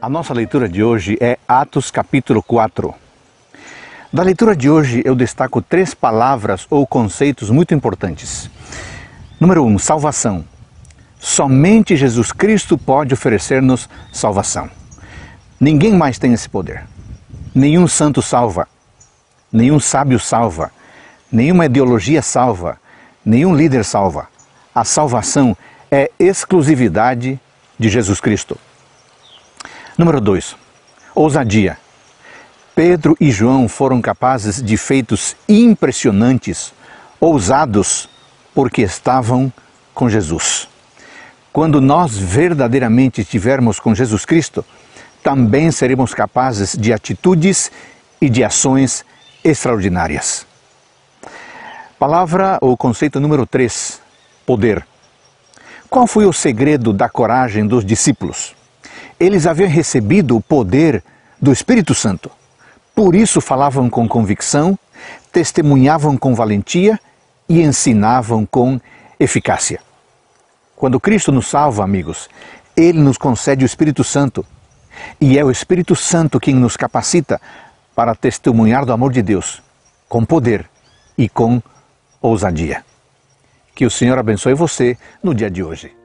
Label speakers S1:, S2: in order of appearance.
S1: A nossa leitura de hoje é Atos capítulo 4. Da leitura de hoje eu destaco três palavras ou conceitos muito importantes. Número 1, um, salvação. Somente Jesus Cristo pode oferecer-nos salvação. Ninguém mais tem esse poder. Nenhum santo salva. Nenhum sábio salva. Nenhuma ideologia salva. Nenhum líder salva. A salvação é exclusividade de Jesus Cristo. Número 2. Ousadia. Pedro e João foram capazes de feitos impressionantes, ousados, porque estavam com Jesus. Quando nós verdadeiramente estivermos com Jesus Cristo, também seremos capazes de atitudes e de ações extraordinárias. Palavra ou conceito número 3: poder. Qual foi o segredo da coragem dos discípulos? Eles haviam recebido o poder do Espírito Santo. Por isso falavam com convicção, testemunhavam com valentia e ensinavam com eficácia. Quando Cristo nos salva, amigos, Ele nos concede o Espírito Santo. E é o Espírito Santo quem nos capacita para testemunhar do amor de Deus, com poder e com ousadia. Que o Senhor abençoe você no dia de hoje.